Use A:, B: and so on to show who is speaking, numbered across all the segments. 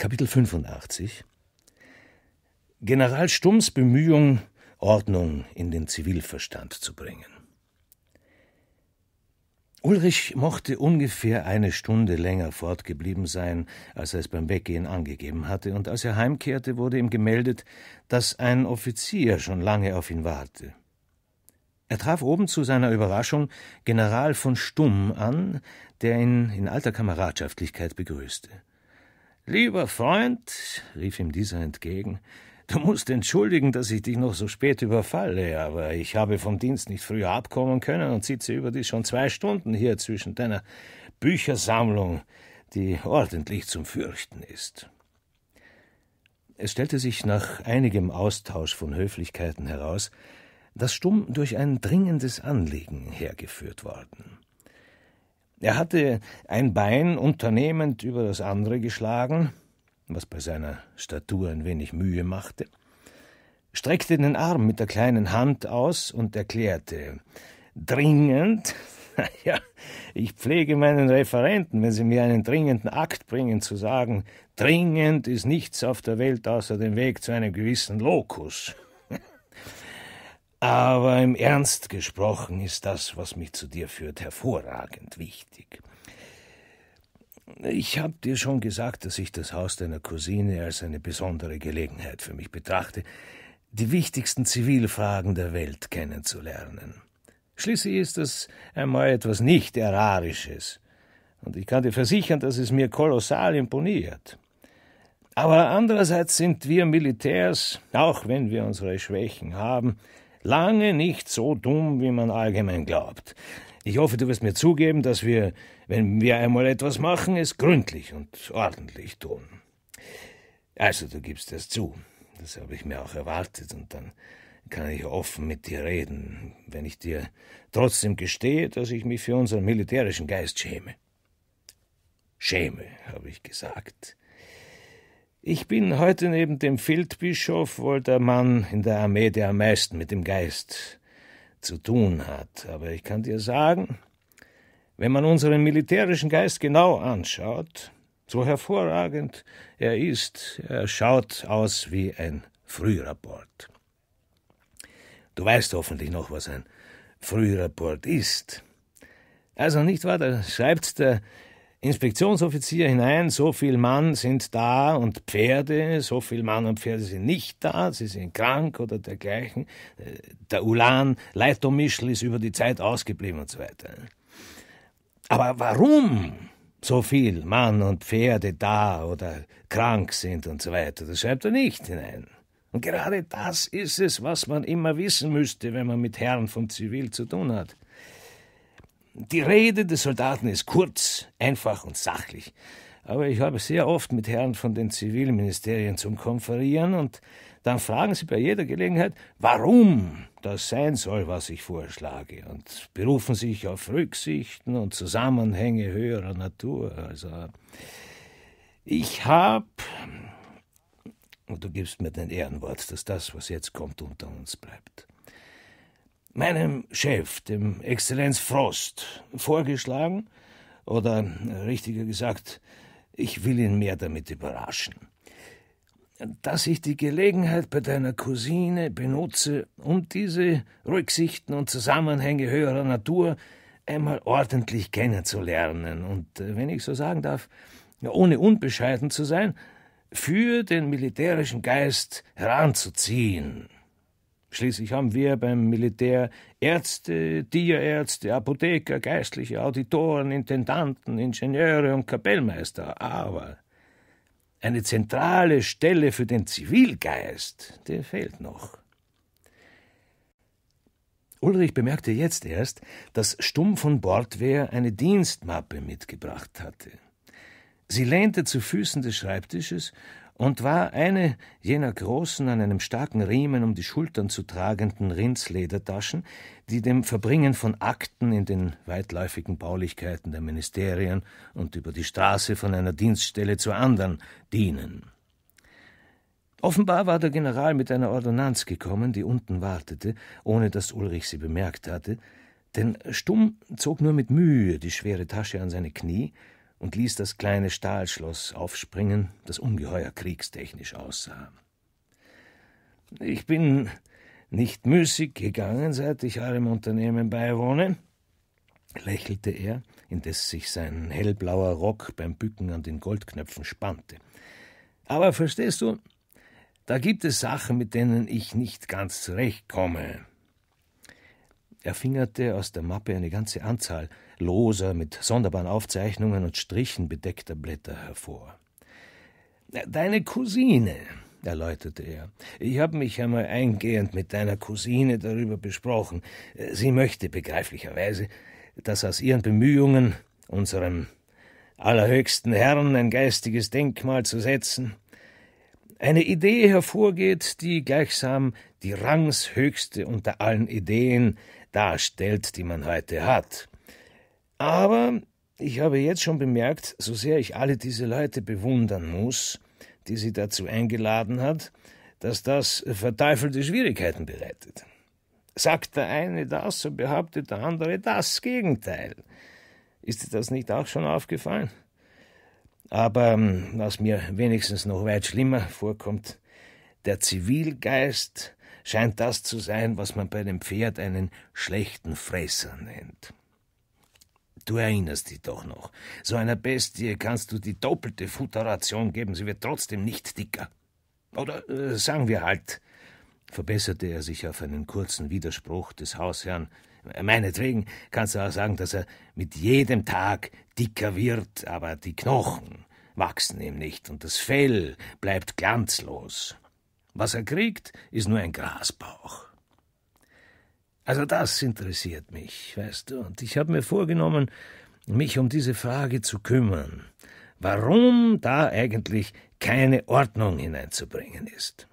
A: Kapitel 85 General Stumms Bemühung, Ordnung in den Zivilverstand zu bringen. Ulrich mochte ungefähr eine Stunde länger fortgeblieben sein, als er es beim Weggehen angegeben hatte, und als er heimkehrte, wurde ihm gemeldet, dass ein Offizier schon lange auf ihn warte. Er traf oben zu seiner Überraschung General von Stumm an, der ihn in alter Kameradschaftlichkeit begrüßte. Lieber Freund, rief ihm dieser entgegen, du musst entschuldigen, dass ich dich noch so spät überfalle, aber ich habe vom Dienst nicht früher abkommen können und sitze überdies schon zwei Stunden hier zwischen deiner Büchersammlung, die ordentlich zum Fürchten ist. Es stellte sich nach einigem Austausch von Höflichkeiten heraus, dass Stumm durch ein dringendes Anliegen hergeführt worden. Er hatte ein Bein unternehmend über das andere geschlagen, was bei seiner Statur ein wenig Mühe machte, streckte den Arm mit der kleinen Hand aus und erklärte dringend, ja, ich pflege meinen Referenten, wenn sie mir einen dringenden Akt bringen, zu sagen, dringend ist nichts auf der Welt außer dem Weg zu einem gewissen Lokus. Aber im Ernst gesprochen ist das, was mich zu dir führt, hervorragend wichtig. Ich habe dir schon gesagt, dass ich das Haus deiner Cousine als eine besondere Gelegenheit für mich betrachte, die wichtigsten Zivilfragen der Welt kennenzulernen. Schließlich ist das einmal etwas nicht Errarisches. und ich kann dir versichern, dass es mir kolossal imponiert. Aber andererseits sind wir Militärs, auch wenn wir unsere Schwächen haben, Lange nicht so dumm, wie man allgemein glaubt. Ich hoffe, du wirst mir zugeben, dass wir, wenn wir einmal etwas machen, es gründlich und ordentlich tun. Also, du gibst es zu. Das habe ich mir auch erwartet und dann kann ich offen mit dir reden, wenn ich dir trotzdem gestehe, dass ich mich für unseren militärischen Geist schäme. Schäme, habe ich gesagt. Ich bin heute neben dem Feldbischof wohl der Mann in der Armee, der am meisten mit dem Geist zu tun hat. Aber ich kann dir sagen, wenn man unseren militärischen Geist genau anschaut, so hervorragend er ist, er schaut aus wie ein Frührapport. Du weißt hoffentlich noch, was ein Frührapport ist. Also nicht wahr, da schreibt der Inspektionsoffizier hinein, so viel Mann sind da und Pferde, so viel Mann und Pferde sind nicht da, sie sind krank oder dergleichen. Äh, der Ulan Leitomischl ist über die Zeit ausgeblieben und so weiter. Aber warum so viel Mann und Pferde da oder krank sind und so weiter, das schreibt er nicht hinein. Und gerade das ist es, was man immer wissen müsste, wenn man mit Herren vom Zivil zu tun hat. Die Rede des Soldaten ist kurz, einfach und sachlich. Aber ich habe sehr oft mit Herren von den Zivilministerien zum Konferieren und dann fragen sie bei jeder Gelegenheit, warum das sein soll, was ich vorschlage, und berufen sich auf Rücksichten und Zusammenhänge höherer Natur. Also, ich habe, und du gibst mir den Ehrenwort, dass das, was jetzt kommt, unter uns bleibt meinem Chef, dem Exzellenz Frost, vorgeschlagen, oder äh, richtiger gesagt, ich will ihn mehr damit überraschen, dass ich die Gelegenheit bei deiner Cousine benutze, um diese Rücksichten und Zusammenhänge höherer Natur einmal ordentlich kennenzulernen und, äh, wenn ich so sagen darf, ohne unbescheiden zu sein, für den militärischen Geist heranzuziehen. Schließlich haben wir beim Militär Ärzte, Tierärzte, Apotheker, Geistliche, Auditoren, Intendanten, Ingenieure und Kapellmeister. Aber eine zentrale Stelle für den Zivilgeist, der fehlt noch. Ulrich bemerkte jetzt erst, dass Stumm von Bordwehr eine Dienstmappe mitgebracht hatte. Sie lehnte zu Füßen des Schreibtisches und war eine jener großen, an einem starken Riemen um die Schultern zu tragenden Rindsledertaschen, die dem Verbringen von Akten in den weitläufigen Baulichkeiten der Ministerien und über die Straße von einer Dienststelle zur anderen dienen. Offenbar war der General mit einer Ordonnanz gekommen, die unten wartete, ohne dass Ulrich sie bemerkt hatte, denn stumm zog nur mit Mühe die schwere Tasche an seine Knie, und ließ das kleine Stahlschloss aufspringen, das ungeheuer kriegstechnisch aussah. Ich bin nicht müßig gegangen, seit ich eurem Unternehmen beiwohne, lächelte er, indes sich sein hellblauer Rock beim Bücken an den Goldknöpfen spannte. Aber verstehst du, da gibt es Sachen, mit denen ich nicht ganz zurechtkomme. Er fingerte aus der Mappe eine ganze Anzahl loser, mit sonderbaren Aufzeichnungen und Strichen bedeckter Blätter hervor. Deine Cousine, erläuterte er. Ich habe mich einmal eingehend mit deiner Cousine darüber besprochen. Sie möchte begreiflicherweise, dass aus ihren Bemühungen, unserem allerhöchsten Herrn ein geistiges Denkmal zu setzen, eine Idee hervorgeht, die gleichsam die rangshöchste unter allen Ideen darstellt, die man heute hat. Aber ich habe jetzt schon bemerkt, so sehr ich alle diese Leute bewundern muss, die sie dazu eingeladen hat, dass das verteufelte Schwierigkeiten bereitet. Sagt der eine das, so behauptet der andere das Gegenteil. Ist dir das nicht auch schon aufgefallen? Aber ähm, was mir wenigstens noch weit schlimmer vorkommt, der Zivilgeist scheint das zu sein, was man bei dem Pferd einen schlechten Fresser nennt. Du erinnerst dich doch noch. So einer Bestie kannst du die doppelte Futterration geben, sie wird trotzdem nicht dicker. Oder äh, sagen wir halt, verbesserte er sich auf einen kurzen Widerspruch des Hausherrn, meinetwegen kannst du auch sagen, dass er mit jedem Tag dicker wird, aber die Knochen wachsen ihm nicht und das Fell bleibt glanzlos. Was er kriegt, ist nur ein Grasbauch. Also das interessiert mich, weißt du, und ich habe mir vorgenommen, mich um diese Frage zu kümmern, warum da eigentlich keine Ordnung hineinzubringen ist.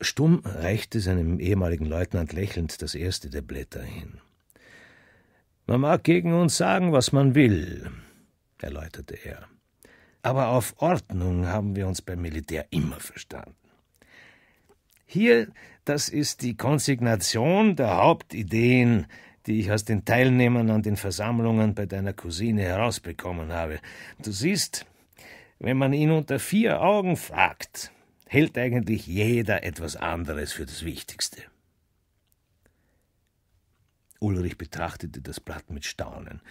A: Stumm reichte seinem ehemaligen Leutnant lächelnd das erste der Blätter hin. Man mag gegen uns sagen, was man will, erläuterte er aber auf Ordnung haben wir uns beim Militär immer verstanden. Hier, das ist die Konsignation der Hauptideen, die ich aus den Teilnehmern an den Versammlungen bei deiner Cousine herausbekommen habe. Du siehst, wenn man ihn unter vier Augen fragt, hält eigentlich jeder etwas anderes für das Wichtigste. Ulrich betrachtete das Blatt mit Staunen.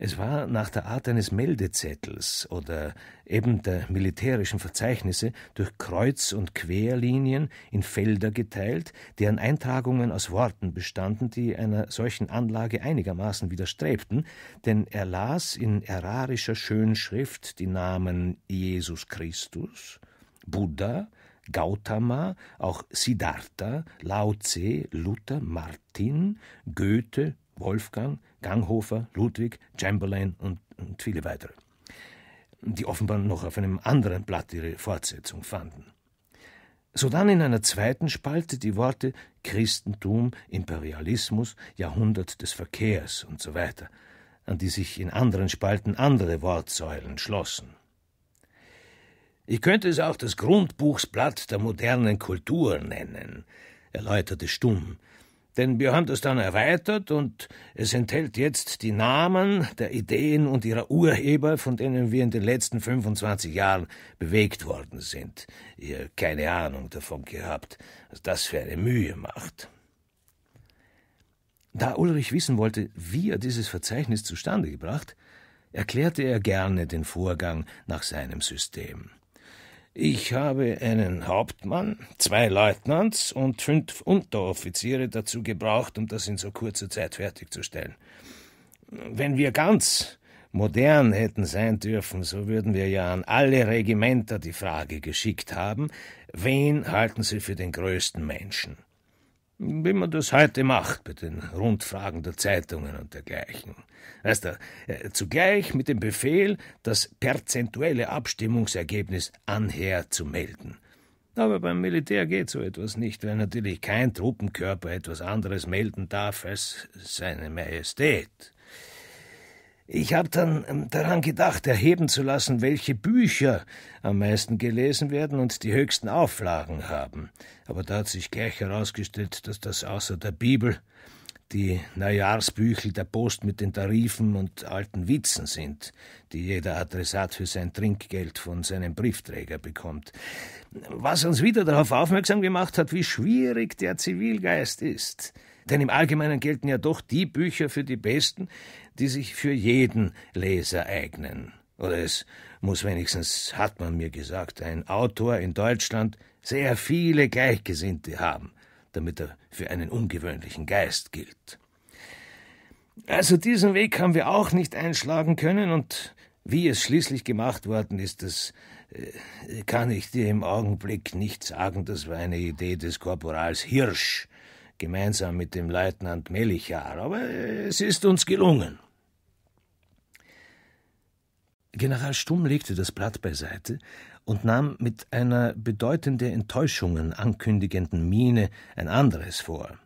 A: Es war nach der Art eines Meldezettels oder eben der militärischen Verzeichnisse durch Kreuz- und Querlinien in Felder geteilt, deren Eintragungen aus Worten bestanden, die einer solchen Anlage einigermaßen widerstrebten, denn er las in erarischer Schönschrift die Namen Jesus Christus, Buddha, Gautama, auch Siddhartha, Lao Tse, Luther, Martin, Goethe, Wolfgang, Ganghofer, Ludwig, Chamberlain und, und viele weitere, die offenbar noch auf einem anderen Blatt ihre Fortsetzung fanden. Sodann in einer zweiten Spalte die Worte Christentum, Imperialismus, Jahrhundert des Verkehrs und so weiter, an die sich in anderen Spalten andere Wortsäulen schlossen. Ich könnte es auch das Grundbuchsblatt der modernen Kultur nennen, erläuterte Stumm denn wir haben das dann erweitert und es enthält jetzt die Namen der Ideen und ihrer Urheber, von denen wir in den letzten 25 Jahren bewegt worden sind. Ihr keine Ahnung davon gehabt, was das für eine Mühe macht. Da Ulrich wissen wollte, wie er dieses Verzeichnis zustande gebracht, erklärte er gerne den Vorgang nach seinem System. Ich habe einen Hauptmann, zwei Leutnants und fünf Unteroffiziere dazu gebraucht, um das in so kurzer Zeit fertigzustellen. Wenn wir ganz modern hätten sein dürfen, so würden wir ja an alle Regimenter die Frage geschickt haben, wen halten Sie für den größten Menschen? Wie man das heute macht mit den Rundfragen der Zeitungen und dergleichen. Weißt du, äh, zugleich mit dem Befehl, das perzentuelle Abstimmungsergebnis anher zu melden. Aber beim Militär geht so etwas nicht, weil natürlich kein Truppenkörper etwas anderes melden darf als seine Majestät. Ich habe dann ähm, daran gedacht, erheben zu lassen, welche Bücher am meisten gelesen werden und die höchsten Auflagen haben. Aber da hat sich gleich herausgestellt, dass das außer der Bibel die Neujahrsbüchel der Post mit den Tarifen und alten Witzen sind, die jeder Adressat für sein Trinkgeld von seinem Briefträger bekommt. Was uns wieder darauf aufmerksam gemacht hat, wie schwierig der Zivilgeist ist. Denn im Allgemeinen gelten ja doch die Bücher für die besten, die sich für jeden Leser eignen. Oder es muss wenigstens, hat man mir gesagt, ein Autor in Deutschland sehr viele Gleichgesinnte haben, damit er für einen ungewöhnlichen Geist gilt. Also diesen Weg haben wir auch nicht einschlagen können und wie es schließlich gemacht worden ist, das äh, kann ich dir im Augenblick nicht sagen. Das war eine Idee des Korporals Hirsch, gemeinsam mit dem Leutnant Melichar, aber es ist uns gelungen. General Stumm legte das Blatt beiseite und nahm mit einer bedeutende Enttäuschungen ankündigenden Miene ein anderes vor.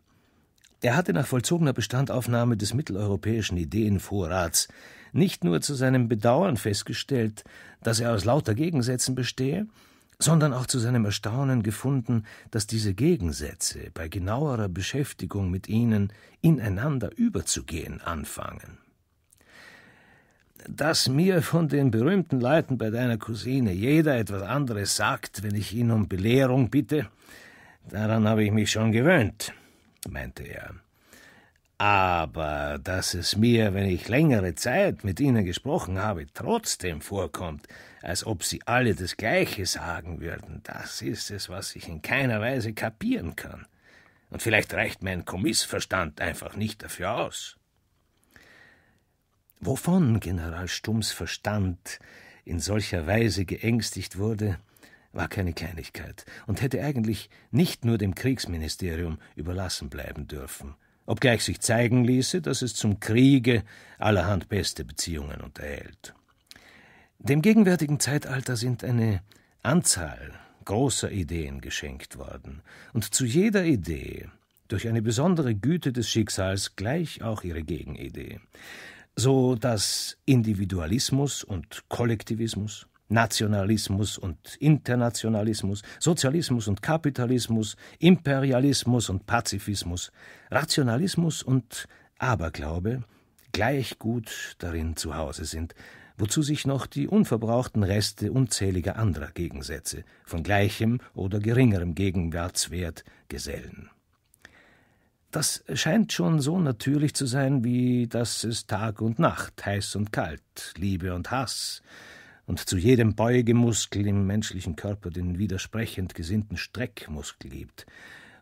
A: Er hatte nach vollzogener Bestandaufnahme des mitteleuropäischen Ideenvorrats nicht nur zu seinem Bedauern festgestellt, dass er aus lauter Gegensätzen bestehe, sondern auch zu seinem Erstaunen gefunden, dass diese Gegensätze bei genauerer Beschäftigung mit ihnen ineinander überzugehen anfangen dass mir von den berühmten Leuten bei deiner Cousine jeder etwas anderes sagt, wenn ich ihn um Belehrung bitte, daran habe ich mich schon gewöhnt, meinte er. Aber dass es mir, wenn ich längere Zeit mit ihnen gesprochen habe, trotzdem vorkommt, als ob sie alle das Gleiche sagen würden, das ist es, was ich in keiner Weise kapieren kann. Und vielleicht reicht mein Kommissverstand einfach nicht dafür aus. Wovon General Stumms Verstand in solcher Weise geängstigt wurde, war keine Kleinigkeit und hätte eigentlich nicht nur dem Kriegsministerium überlassen bleiben dürfen, obgleich sich zeigen ließe, dass es zum Kriege allerhand beste Beziehungen unterhält. Dem gegenwärtigen Zeitalter sind eine Anzahl großer Ideen geschenkt worden, und zu jeder Idee durch eine besondere Güte des Schicksals gleich auch ihre Gegenidee so dass Individualismus und Kollektivismus, Nationalismus und Internationalismus, Sozialismus und Kapitalismus, Imperialismus und Pazifismus, Rationalismus und Aberglaube gleich gut darin zu Hause sind, wozu sich noch die unverbrauchten Reste unzähliger anderer Gegensätze von gleichem oder geringerem Gegenwärtswert gesellen. Das scheint schon so natürlich zu sein, wie dass es Tag und Nacht, heiß und kalt, Liebe und Hass, und zu jedem Beugemuskel im menschlichen Körper den widersprechend gesinnten Streckmuskel gibt.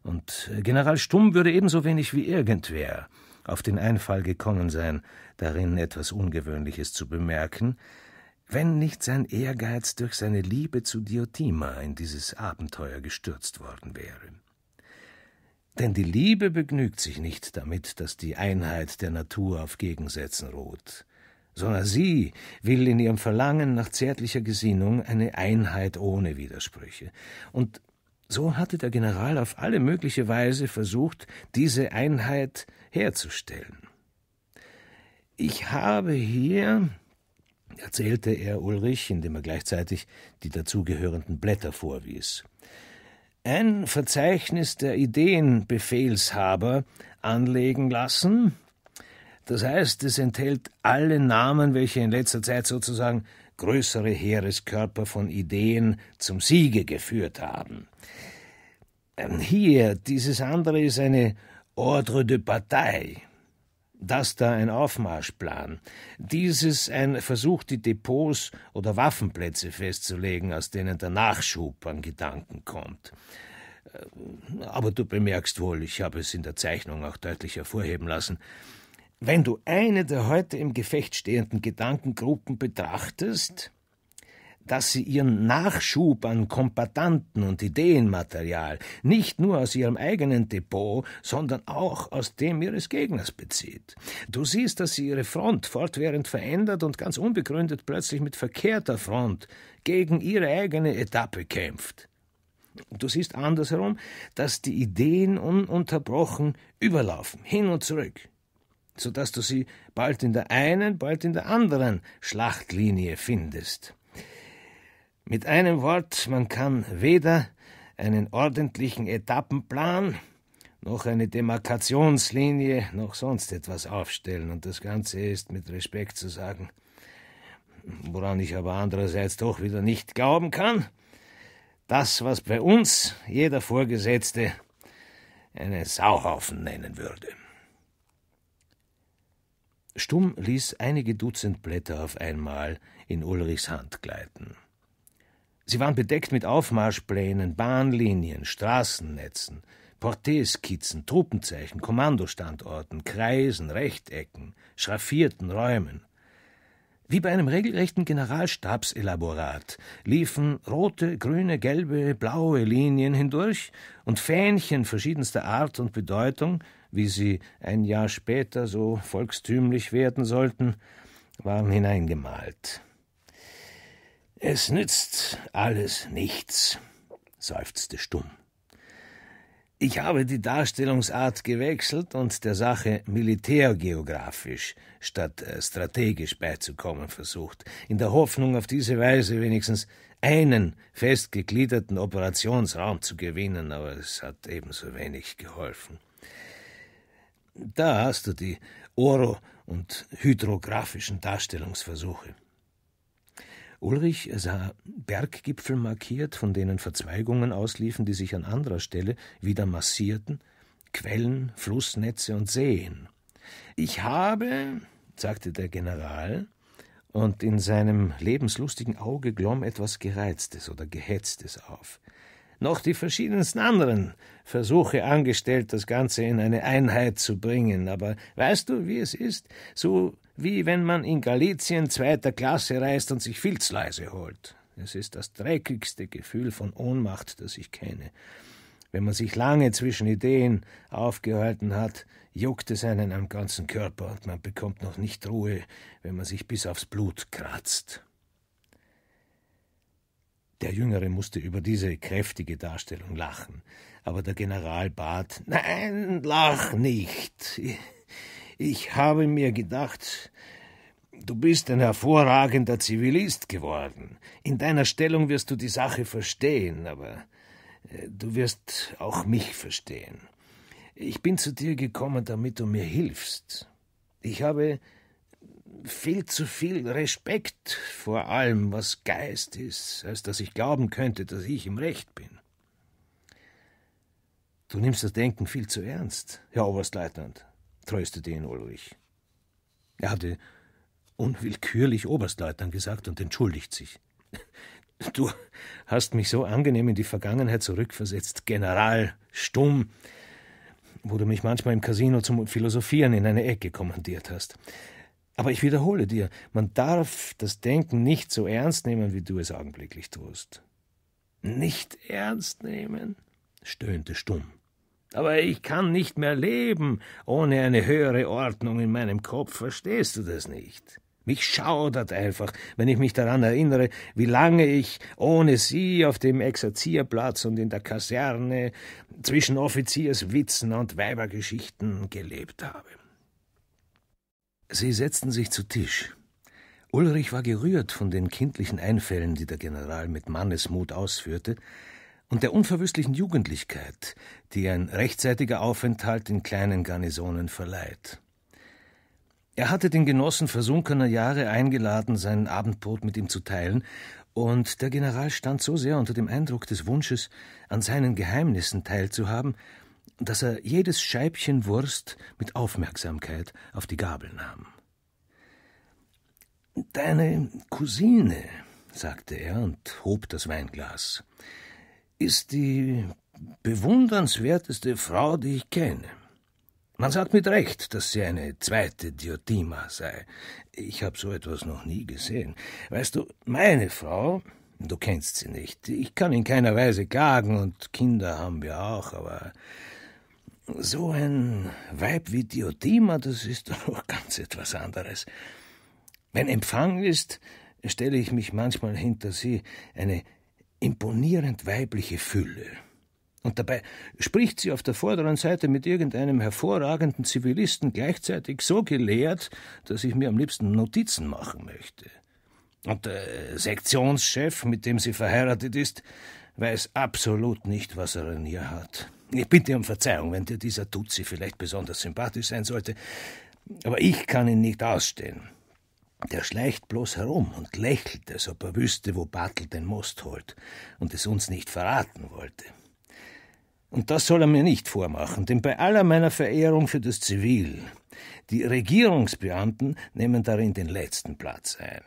A: Und äh, General Stumm würde ebenso wenig wie irgendwer auf den Einfall gekommen sein, darin etwas Ungewöhnliches zu bemerken, wenn nicht sein Ehrgeiz durch seine Liebe zu Diotima in dieses Abenteuer gestürzt worden wäre. Denn die Liebe begnügt sich nicht damit, dass die Einheit der Natur auf Gegensätzen ruht, sondern sie will in ihrem Verlangen nach zärtlicher Gesinnung eine Einheit ohne Widersprüche. Und so hatte der General auf alle mögliche Weise versucht, diese Einheit herzustellen. Ich habe hier, erzählte er Ulrich, indem er gleichzeitig die dazugehörenden Blätter vorwies ein Verzeichnis der Ideenbefehlshaber anlegen lassen. Das heißt, es enthält alle Namen, welche in letzter Zeit sozusagen größere Heereskörper von Ideen zum Siege geführt haben. Ähm, hier, dieses andere ist eine Ordre de Bataille. Das da ein Aufmarschplan. Dieses ein Versuch, die Depots oder Waffenplätze festzulegen, aus denen der Nachschub an Gedanken kommt. Äh, aber du bemerkst wohl, ich habe es in der Zeichnung auch deutlich hervorheben lassen. Wenn du eine der heute im Gefecht stehenden Gedankengruppen betrachtest, dass sie ihren Nachschub an Kompatanten und Ideenmaterial nicht nur aus ihrem eigenen Depot, sondern auch aus dem ihres Gegners bezieht. Du siehst, dass sie ihre Front fortwährend verändert und ganz unbegründet plötzlich mit verkehrter Front gegen ihre eigene Etappe kämpft. Du siehst andersherum, dass die Ideen ununterbrochen überlaufen, hin und zurück, sodass du sie bald in der einen, bald in der anderen Schlachtlinie findest. Mit einem Wort, man kann weder einen ordentlichen Etappenplan noch eine Demarkationslinie noch sonst etwas aufstellen, und das Ganze ist mit Respekt zu sagen, woran ich aber andererseits doch wieder nicht glauben kann, das, was bei uns jeder Vorgesetzte einen Sauhaufen nennen würde. Stumm ließ einige Dutzend Blätter auf einmal in Ulrichs Hand gleiten. Sie waren bedeckt mit Aufmarschplänen, Bahnlinien, Straßennetzen, Porteskizzen, Truppenzeichen, Kommandostandorten, Kreisen, Rechtecken, schraffierten Räumen. Wie bei einem regelrechten Generalstabselaborat liefen rote, grüne, gelbe, blaue Linien hindurch und Fähnchen verschiedenster Art und Bedeutung, wie sie ein Jahr später so volkstümlich werden sollten, waren hineingemalt. Es nützt alles nichts, seufzte Stumm. Ich habe die Darstellungsart gewechselt und der Sache militärgeografisch statt äh, strategisch beizukommen versucht, in der Hoffnung, auf diese Weise wenigstens einen festgegliederten Operationsraum zu gewinnen, aber es hat ebenso wenig geholfen. Da hast du die oro- und hydrographischen Darstellungsversuche. Ulrich sah Berggipfel markiert, von denen Verzweigungen ausliefen, die sich an anderer Stelle wieder massierten, Quellen, Flussnetze und Seen. Ich habe, sagte der General, und in seinem lebenslustigen Auge glomm etwas Gereiztes oder Gehetztes auf. Noch die verschiedensten anderen Versuche angestellt, das Ganze in eine Einheit zu bringen, aber weißt du, wie es ist? So wie wenn man in Galizien zweiter Klasse reist und sich filzleise holt. Es ist das dreckigste Gefühl von Ohnmacht, das ich kenne. Wenn man sich lange zwischen Ideen aufgehalten hat, juckt es einen am ganzen Körper und man bekommt noch nicht Ruhe, wenn man sich bis aufs Blut kratzt. Der Jüngere musste über diese kräftige Darstellung lachen, aber der General bat Nein, lach nicht. Ich habe mir gedacht, du bist ein hervorragender Zivilist geworden. In deiner Stellung wirst du die Sache verstehen, aber äh, du wirst auch mich verstehen. Ich bin zu dir gekommen, damit du mir hilfst. Ich habe viel zu viel Respekt vor allem, was Geist ist, als dass ich glauben könnte, dass ich im Recht bin. Du nimmst das Denken viel zu ernst, Herr Oberstleutnant, tröstete ihn Ulrich. Er hatte unwillkürlich Oberstleutnant gesagt und entschuldigt sich. Du hast mich so angenehm in die Vergangenheit zurückversetzt, General Stumm, wo du mich manchmal im Casino zum Philosophieren in eine Ecke kommandiert hast. Aber ich wiederhole dir, man darf das Denken nicht so ernst nehmen, wie du es augenblicklich tust. Nicht ernst nehmen? stöhnte Stumm. Aber ich kann nicht mehr leben ohne eine höhere Ordnung in meinem Kopf, verstehst du das nicht? Mich schaudert einfach, wenn ich mich daran erinnere, wie lange ich ohne sie auf dem Exerzierplatz und in der Kaserne zwischen Offizierswitzen und Weibergeschichten gelebt habe. Sie setzten sich zu Tisch. Ulrich war gerührt von den kindlichen Einfällen, die der General mit Mannesmut ausführte, und der unverwüstlichen Jugendlichkeit, die ein rechtzeitiger Aufenthalt in kleinen Garnisonen verleiht. Er hatte den Genossen versunkener Jahre eingeladen, sein Abendbrot mit ihm zu teilen, und der General stand so sehr unter dem Eindruck des Wunsches, an seinen Geheimnissen teilzuhaben, dass er jedes Scheibchen Wurst mit Aufmerksamkeit auf die Gabel nahm. Deine Cousine, sagte er und hob das Weinglas ist die bewundernswerteste Frau, die ich kenne. Man sagt mit Recht, dass sie eine zweite Diotima sei. Ich habe so etwas noch nie gesehen. Weißt du, meine Frau, du kennst sie nicht, ich kann in keiner Weise klagen und Kinder haben wir auch, aber so ein Weib wie Diotima, das ist doch ganz etwas anderes. Wenn Empfang ist, stelle ich mich manchmal hinter sie, eine imponierend weibliche Fülle. Und dabei spricht sie auf der vorderen Seite mit irgendeinem hervorragenden Zivilisten gleichzeitig so gelehrt, dass ich mir am liebsten Notizen machen möchte. Und der Sektionschef, mit dem sie verheiratet ist, weiß absolut nicht, was er an ihr hat. Ich bitte um Verzeihung, wenn dir dieser Tutsi vielleicht besonders sympathisch sein sollte, aber ich kann ihn nicht ausstehen. Der schleicht bloß herum und lächelt, als ob er wüsste, wo Bartel den Most holt und es uns nicht verraten wollte. Und das soll er mir nicht vormachen, denn bei aller meiner Verehrung für das Zivil, die Regierungsbeamten nehmen darin den letzten Platz ein.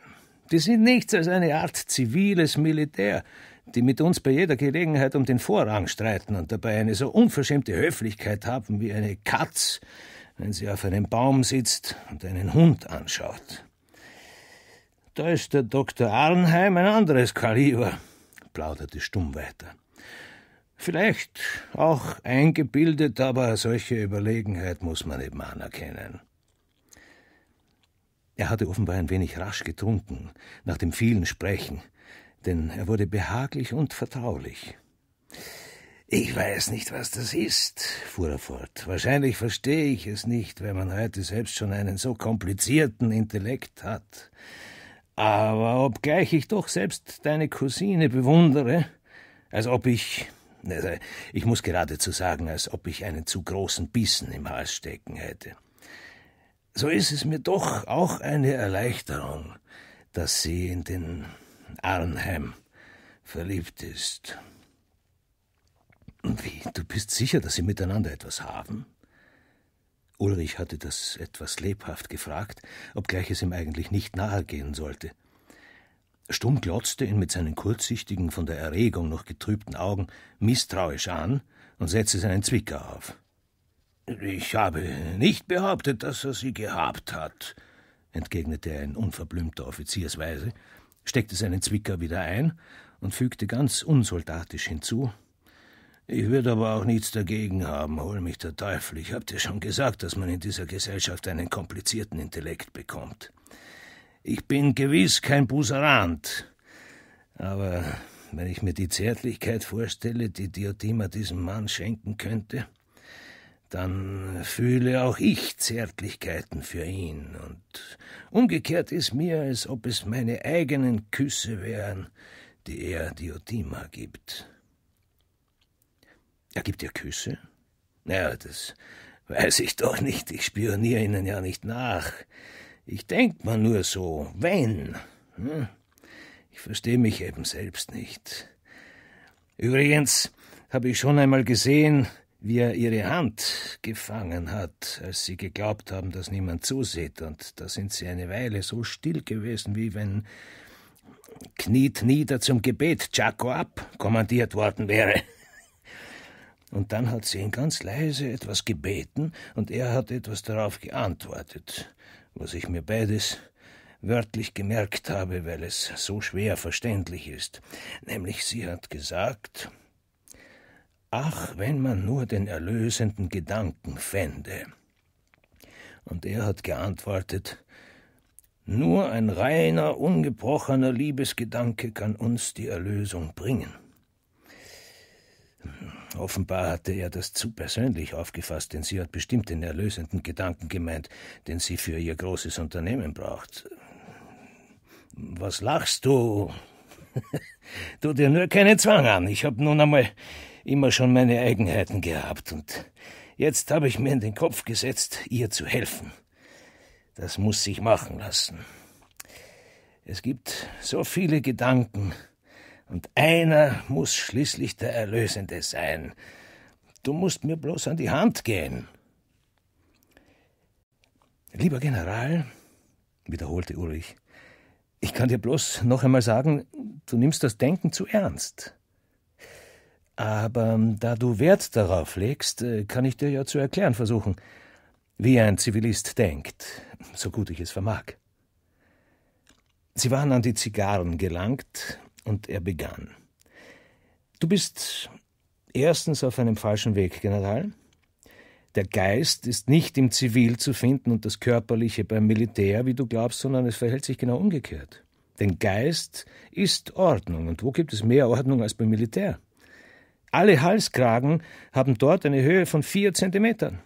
A: Die sind nichts als eine Art ziviles Militär, die mit uns bei jeder Gelegenheit um den Vorrang streiten und dabei eine so unverschämte Höflichkeit haben wie eine Katz, wenn sie auf einem Baum sitzt und einen Hund anschaut. Da ist der Dr. Arnheim ein anderes Kaliber, plauderte Stumm weiter. Vielleicht auch eingebildet, aber solche Überlegenheit muss man eben anerkennen. Er hatte offenbar ein wenig rasch getrunken, nach dem vielen Sprechen, denn er wurde behaglich und vertraulich. Ich weiß nicht, was das ist, fuhr er fort. Wahrscheinlich verstehe ich es nicht, wenn man heute selbst schon einen so komplizierten Intellekt hat. Aber obgleich ich doch selbst deine Cousine bewundere, als ob ich also ich muss geradezu sagen, als ob ich einen zu großen Bissen im Hals stecken hätte. So ist es mir doch auch eine Erleichterung, dass sie in den Arnheim verliebt ist. Und Wie, du bist sicher, dass sie miteinander etwas haben? Ulrich hatte das etwas lebhaft gefragt, obgleich es ihm eigentlich nicht nahe gehen sollte. Stumm glotzte ihn mit seinen kurzsichtigen, von der Erregung noch getrübten Augen misstrauisch an und setzte seinen Zwicker auf. Ich habe nicht behauptet, dass er sie gehabt hat, entgegnete er in unverblümter Offiziersweise, steckte seinen Zwicker wieder ein und fügte ganz unsoldatisch hinzu ich würde aber auch nichts dagegen haben, hol mich der Teufel. Ich hab dir schon gesagt, dass man in dieser Gesellschaft einen komplizierten Intellekt bekommt. Ich bin gewiss kein Buserant. Aber wenn ich mir die Zärtlichkeit vorstelle, die Diotima diesem Mann schenken könnte, dann fühle auch ich Zärtlichkeiten für ihn. Und umgekehrt ist mir, als ob es meine eigenen Küsse wären, die er Diotima gibt. Er gibt dir Küsse? Ja, das weiß ich doch nicht. Ich spioniere Ihnen ja nicht nach. Ich denke mal nur so, wenn. Hm? Ich verstehe mich eben selbst nicht. Übrigens habe ich schon einmal gesehen, wie er ihre Hand gefangen hat, als sie geglaubt haben, dass niemand zusieht, und da sind sie eine Weile so still gewesen, wie wenn kniet nieder zum Gebet, Chaco ab, kommandiert worden wäre. und dann hat sie ihn ganz leise etwas gebeten, und er hat etwas darauf geantwortet, was ich mir beides wörtlich gemerkt habe, weil es so schwer verständlich ist. Nämlich sie hat gesagt Ach, wenn man nur den erlösenden Gedanken fände. Und er hat geantwortet Nur ein reiner, ungebrochener Liebesgedanke kann uns die Erlösung bringen. Offenbar hatte er das zu persönlich aufgefasst, denn sie hat bestimmt den erlösenden Gedanken gemeint, den sie für ihr großes Unternehmen braucht. Was lachst du? tu dir nur keinen Zwang an. Ich habe nun einmal immer schon meine Eigenheiten gehabt und jetzt habe ich mir in den Kopf gesetzt, ihr zu helfen. Das muss sich machen lassen. Es gibt so viele Gedanken, und einer muss schließlich der Erlösende sein. Du musst mir bloß an die Hand gehen. Lieber General, wiederholte Ulrich, ich kann dir bloß noch einmal sagen, du nimmst das Denken zu ernst. Aber ähm, da du Wert darauf legst, äh, kann ich dir ja zu erklären versuchen, wie ein Zivilist denkt, so gut ich es vermag. Sie waren an die Zigarren gelangt, und er begann. Du bist erstens auf einem falschen Weg, General. Der Geist ist nicht im Zivil zu finden und das Körperliche beim Militär, wie du glaubst, sondern es verhält sich genau umgekehrt. Denn Geist ist Ordnung, und wo gibt es mehr Ordnung als beim Militär? Alle Halskragen haben dort eine Höhe von vier Zentimetern.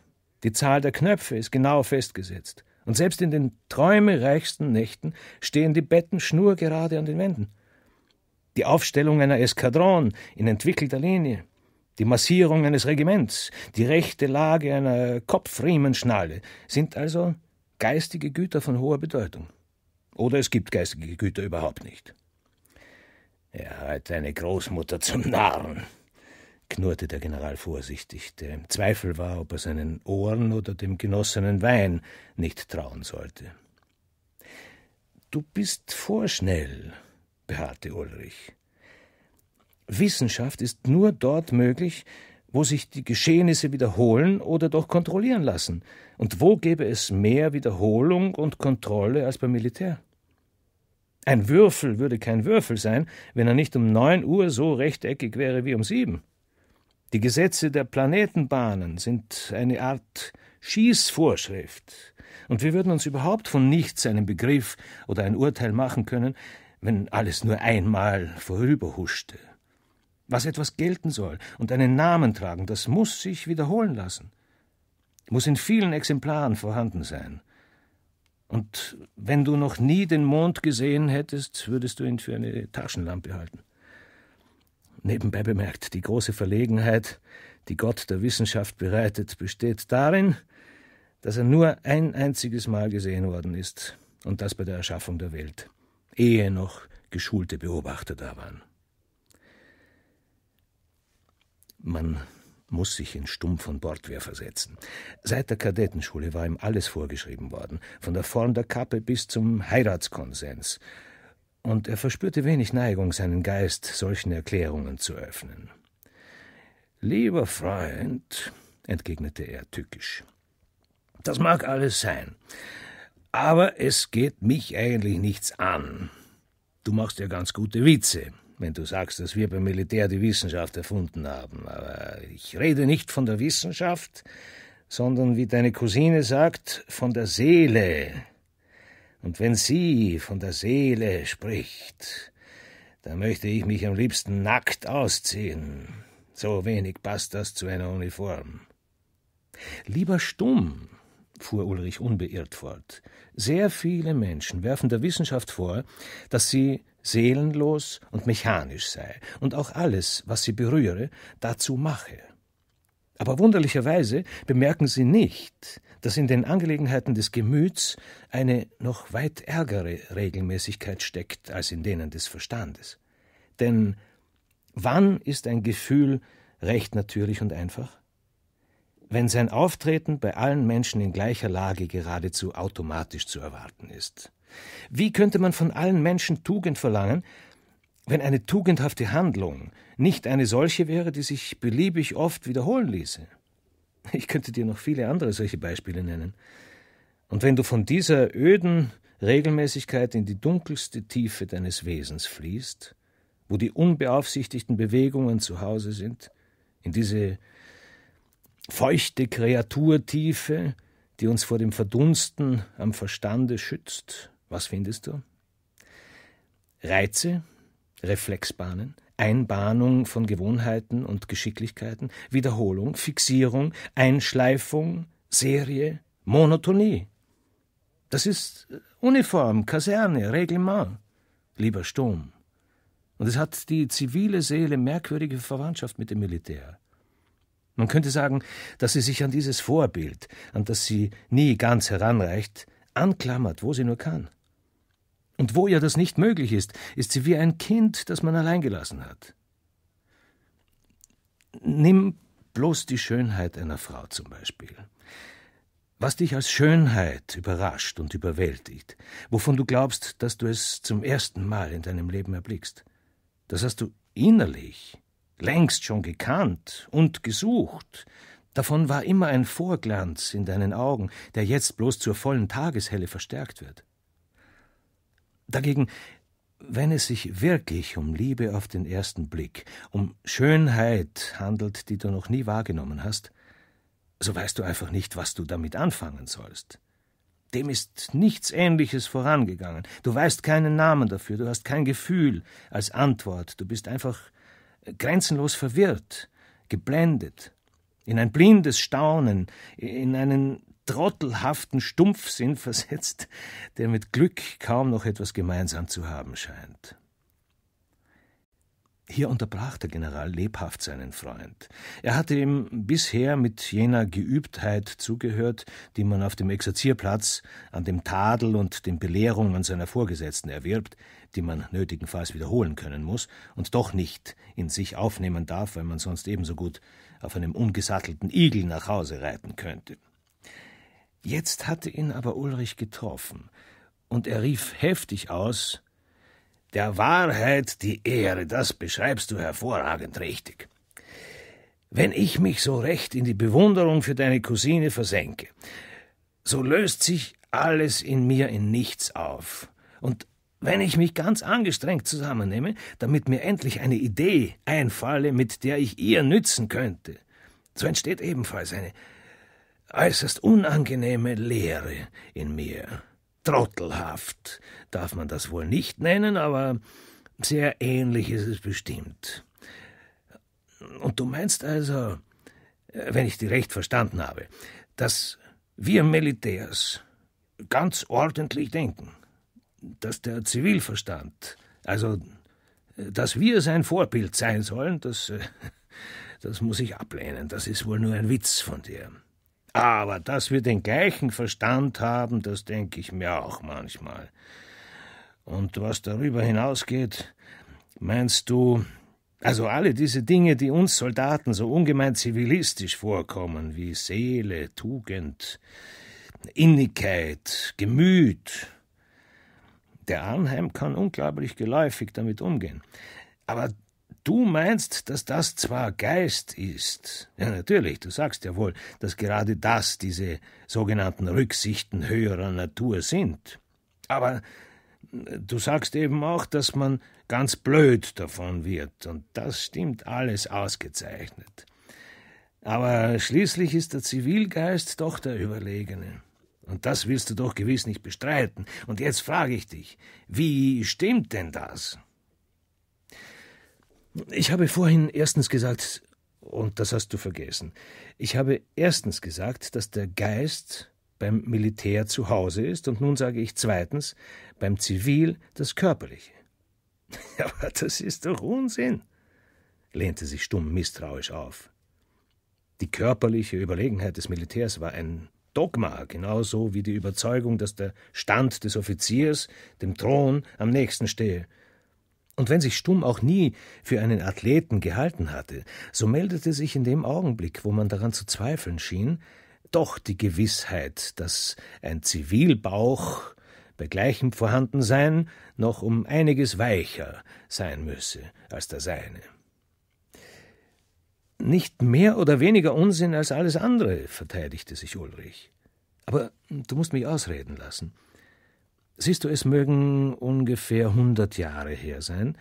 A: Die Zahl der Knöpfe ist genau festgesetzt. Und selbst in den träumereichsten Nächten stehen die Betten schnurgerade an den Wänden die Aufstellung einer Eskadron in entwickelter Linie, die Massierung eines Regiments, die rechte Lage einer Kopfriemenschnalle sind also geistige Güter von hoher Bedeutung. Oder es gibt geistige Güter überhaupt nicht. Er hat eine Großmutter zum Narren, knurrte der General vorsichtig, der im Zweifel war, ob er seinen Ohren oder dem genossenen Wein nicht trauen sollte. Du bist vorschnell, beharrte Ulrich. Wissenschaft ist nur dort möglich, wo sich die Geschehnisse wiederholen oder doch kontrollieren lassen. Und wo gäbe es mehr Wiederholung und Kontrolle als beim Militär? Ein Würfel würde kein Würfel sein, wenn er nicht um neun Uhr so rechteckig wäre wie um sieben. Die Gesetze der Planetenbahnen sind eine Art Schießvorschrift. Und wir würden uns überhaupt von nichts einen Begriff oder ein Urteil machen können, wenn alles nur einmal vorüberhuschte. Was etwas gelten soll und einen Namen tragen, das muss sich wiederholen lassen, muss in vielen Exemplaren vorhanden sein. Und wenn du noch nie den Mond gesehen hättest, würdest du ihn für eine Taschenlampe halten. Nebenbei bemerkt, die große Verlegenheit, die Gott der Wissenschaft bereitet, besteht darin, dass er nur ein einziges Mal gesehen worden ist, und das bei der Erschaffung der Welt ehe noch geschulte Beobachter da waren. Man muss sich in Stumm von Bordwehr versetzen. Seit der Kadettenschule war ihm alles vorgeschrieben worden, von der Form der Kappe bis zum Heiratskonsens. Und er verspürte wenig Neigung, seinen Geist solchen Erklärungen zu öffnen. Lieber Freund, entgegnete er tückisch, das mag alles sein. Aber es geht mich eigentlich nichts an. Du machst ja ganz gute Witze, wenn du sagst, dass wir beim Militär die Wissenschaft erfunden haben. Aber ich rede nicht von der Wissenschaft, sondern, wie deine Cousine sagt, von der Seele. Und wenn sie von der Seele spricht, dann möchte ich mich am liebsten nackt ausziehen. So wenig passt das zu einer Uniform. Lieber stumm, fuhr Ulrich unbeirrt fort, sehr viele Menschen werfen der Wissenschaft vor, dass sie seelenlos und mechanisch sei und auch alles, was sie berühre, dazu mache. Aber wunderlicherweise bemerken sie nicht, dass in den Angelegenheiten des Gemüts eine noch weit ärgere Regelmäßigkeit steckt als in denen des Verstandes. Denn wann ist ein Gefühl recht natürlich und einfach? wenn sein Auftreten bei allen Menschen in gleicher Lage geradezu automatisch zu erwarten ist? Wie könnte man von allen Menschen Tugend verlangen, wenn eine tugendhafte Handlung nicht eine solche wäre, die sich beliebig oft wiederholen ließe? Ich könnte dir noch viele andere solche Beispiele nennen. Und wenn du von dieser öden Regelmäßigkeit in die dunkelste Tiefe deines Wesens fließt, wo die unbeaufsichtigten Bewegungen zu Hause sind, in diese feuchte Kreaturtiefe, die uns vor dem Verdunsten am Verstande schützt. Was findest du? Reize, Reflexbahnen, Einbahnung von Gewohnheiten und Geschicklichkeiten, Wiederholung, Fixierung, Einschleifung, Serie, Monotonie. Das ist äh, Uniform, Kaserne, Reglement, lieber Sturm. Und es hat die zivile Seele merkwürdige Verwandtschaft mit dem Militär. Man könnte sagen, dass sie sich an dieses Vorbild, an das sie nie ganz heranreicht, anklammert, wo sie nur kann. Und wo ihr das nicht möglich ist, ist sie wie ein Kind, das man allein gelassen hat. Nimm bloß die Schönheit einer Frau zum Beispiel. Was dich als Schönheit überrascht und überwältigt, wovon du glaubst, dass du es zum ersten Mal in deinem Leben erblickst, das hast du innerlich längst schon gekannt und gesucht. Davon war immer ein Vorglanz in deinen Augen, der jetzt bloß zur vollen Tageshelle verstärkt wird. Dagegen, wenn es sich wirklich um Liebe auf den ersten Blick, um Schönheit handelt, die du noch nie wahrgenommen hast, so weißt du einfach nicht, was du damit anfangen sollst. Dem ist nichts Ähnliches vorangegangen. Du weißt keinen Namen dafür, du hast kein Gefühl als Antwort, du bist einfach grenzenlos verwirrt, geblendet, in ein blindes Staunen, in einen trottelhaften Stumpfsinn versetzt, der mit Glück kaum noch etwas gemeinsam zu haben scheint. Hier unterbrach der General lebhaft seinen Freund. Er hatte ihm bisher mit jener Geübtheit zugehört, die man auf dem Exerzierplatz an dem Tadel und den Belehrungen seiner Vorgesetzten erwirbt, die man nötigenfalls wiederholen können muss und doch nicht in sich aufnehmen darf, weil man sonst ebenso gut auf einem ungesattelten Igel nach Hause reiten könnte. Jetzt hatte ihn aber Ulrich getroffen, und er rief heftig aus der Wahrheit die Ehre, das beschreibst du hervorragend richtig. Wenn ich mich so recht in die Bewunderung für deine Cousine versenke, so löst sich alles in mir in nichts auf. Und wenn ich mich ganz angestrengt zusammennehme, damit mir endlich eine Idee einfalle, mit der ich ihr nützen könnte, so entsteht ebenfalls eine äußerst unangenehme Leere in mir. Trottelhaft darf man das wohl nicht nennen, aber sehr ähnlich ist es bestimmt. Und du meinst also, äh, wenn ich dich recht verstanden habe, dass wir Militärs ganz ordentlich denken, dass der Zivilverstand, also äh, dass wir sein Vorbild sein sollen, das, äh, das muss ich ablehnen, das ist wohl nur ein Witz von dir. Aber dass wir den gleichen Verstand haben, das denke ich mir auch manchmal. Und was darüber hinausgeht, meinst du, also alle diese Dinge, die uns Soldaten so ungemein zivilistisch vorkommen, wie Seele, Tugend, Innigkeit, Gemüt. Der Arnheim kann unglaublich geläufig damit umgehen. Aber Du meinst, dass das zwar Geist ist. Ja, natürlich, du sagst ja wohl, dass gerade das diese sogenannten Rücksichten höherer Natur sind. Aber äh, du sagst eben auch, dass man ganz blöd davon wird, und das stimmt alles ausgezeichnet. Aber schließlich ist der Zivilgeist doch der Überlegene. Und das willst du doch gewiss nicht bestreiten. Und jetzt frage ich dich, wie stimmt denn das? Ich habe vorhin erstens gesagt, und das hast du vergessen, ich habe erstens gesagt, dass der Geist beim Militär zu Hause ist, und nun sage ich zweitens, beim Zivil das Körperliche. Aber das ist doch Unsinn, lehnte sich stumm misstrauisch auf. Die körperliche Überlegenheit des Militärs war ein Dogma, genauso wie die Überzeugung, dass der Stand des Offiziers dem Thron am nächsten stehe und wenn sich Stumm auch nie für einen Athleten gehalten hatte, so meldete sich in dem Augenblick, wo man daran zu zweifeln schien, doch die Gewissheit, dass ein Zivilbauch bei gleichem Vorhandensein noch um einiges weicher sein müsse als der seine. Nicht mehr oder weniger Unsinn als alles andere, verteidigte sich Ulrich. Aber du musst mich ausreden lassen. Siehst du, es mögen ungefähr 100 Jahre her sein.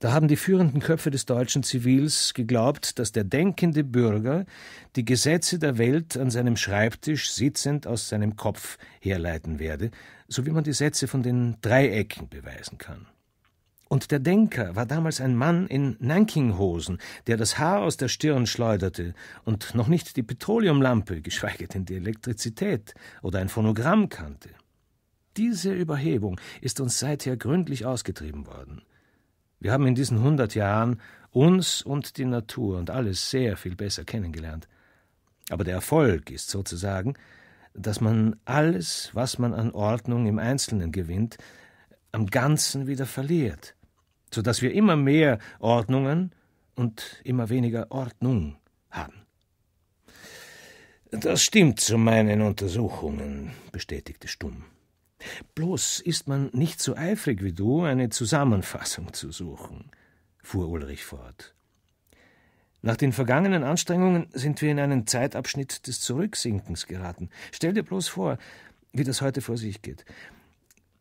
A: Da haben die führenden Köpfe des deutschen Zivils geglaubt, dass der denkende Bürger die Gesetze der Welt an seinem Schreibtisch sitzend aus seinem Kopf herleiten werde, so wie man die Sätze von den Dreiecken beweisen kann. Und der Denker war damals ein Mann in Nankinghosen, der das Haar aus der Stirn schleuderte und noch nicht die Petroleumlampe, geschweige denn die Elektrizität oder ein Phonogramm kannte. Diese Überhebung ist uns seither gründlich ausgetrieben worden. Wir haben in diesen hundert Jahren uns und die Natur und alles sehr viel besser kennengelernt. Aber der Erfolg ist sozusagen, dass man alles, was man an Ordnung im Einzelnen gewinnt, am Ganzen wieder verliert, so dass wir immer mehr Ordnungen und immer weniger Ordnung haben. Das stimmt zu meinen Untersuchungen, bestätigte Stumm. Bloß ist man nicht so eifrig wie du, eine Zusammenfassung zu suchen, fuhr Ulrich fort. Nach den vergangenen Anstrengungen sind wir in einen Zeitabschnitt des Zurücksinkens geraten. Stell dir bloß vor, wie das heute vor sich geht.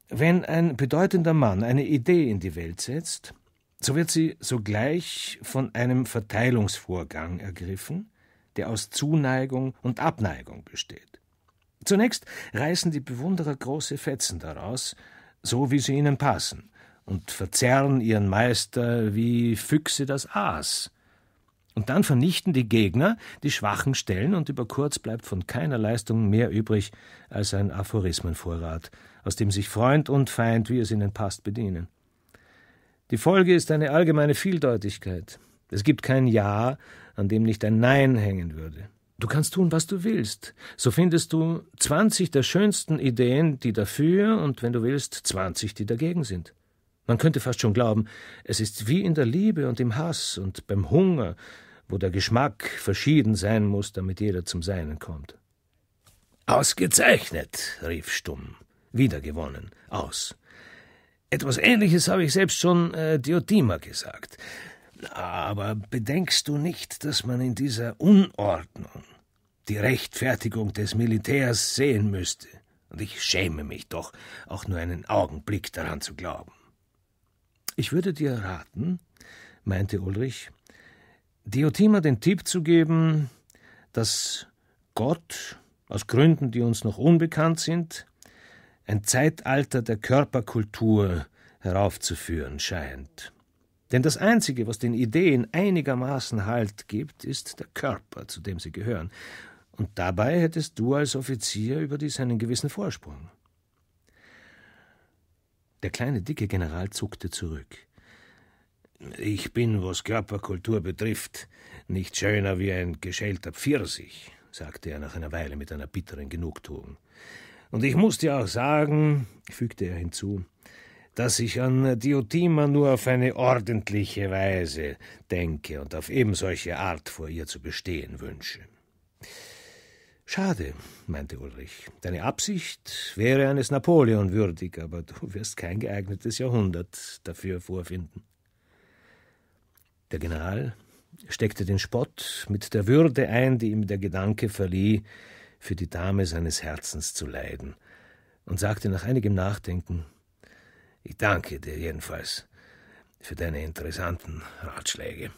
A: Wenn ein bedeutender Mann eine Idee in die Welt setzt, so wird sie sogleich von einem Verteilungsvorgang ergriffen, der aus Zuneigung und Abneigung besteht. Zunächst reißen die Bewunderer große Fetzen daraus, so wie sie ihnen passen, und verzerren ihren Meister wie Füchse das Aas. Und dann vernichten die Gegner die schwachen Stellen und über kurz bleibt von keiner Leistung mehr übrig als ein Aphorismenvorrat, aus dem sich Freund und Feind, wie es ihnen passt, bedienen. Die Folge ist eine allgemeine Vieldeutigkeit. Es gibt kein Ja, an dem nicht ein Nein hängen würde. Du kannst tun, was du willst. So findest du 20 der schönsten Ideen, die dafür und wenn du willst, 20, die dagegen sind. Man könnte fast schon glauben, es ist wie in der Liebe und im Hass und beim Hunger, wo der Geschmack verschieden sein muss, damit jeder zum Seinen kommt. Ausgezeichnet, rief Stumm, wiedergewonnen, aus. Etwas Ähnliches habe ich selbst schon äh, Diotima gesagt. Aber bedenkst du nicht, dass man in dieser Unordnung die Rechtfertigung des Militärs sehen müsste? Und ich schäme mich doch, auch nur einen Augenblick daran zu glauben. Ich würde dir raten, meinte Ulrich, Diotima den Tipp zu geben, dass Gott, aus Gründen, die uns noch unbekannt sind, ein Zeitalter der Körperkultur heraufzuführen scheint. Denn das Einzige, was den Ideen einigermaßen Halt gibt, ist der Körper, zu dem sie gehören. Und dabei hättest du als Offizier überdies einen gewissen Vorsprung. Der kleine dicke General zuckte zurück. Ich bin, was Körperkultur betrifft, nicht schöner wie ein geschälter Pfirsich, sagte er nach einer Weile mit einer bitteren Genugtuung. Und ich muß dir auch sagen, fügte er hinzu, dass ich an Diotima nur auf eine ordentliche Weise denke und auf ebensolche Art vor ihr zu bestehen wünsche. Schade, meinte Ulrich. Deine Absicht wäre eines Napoleon würdig, aber du wirst kein geeignetes Jahrhundert dafür vorfinden. Der General steckte den Spott mit der Würde ein, die ihm der Gedanke verlieh, für die Dame seines Herzens zu leiden, und sagte nach einigem Nachdenken ich danke dir jedenfalls für deine interessanten Ratschläge.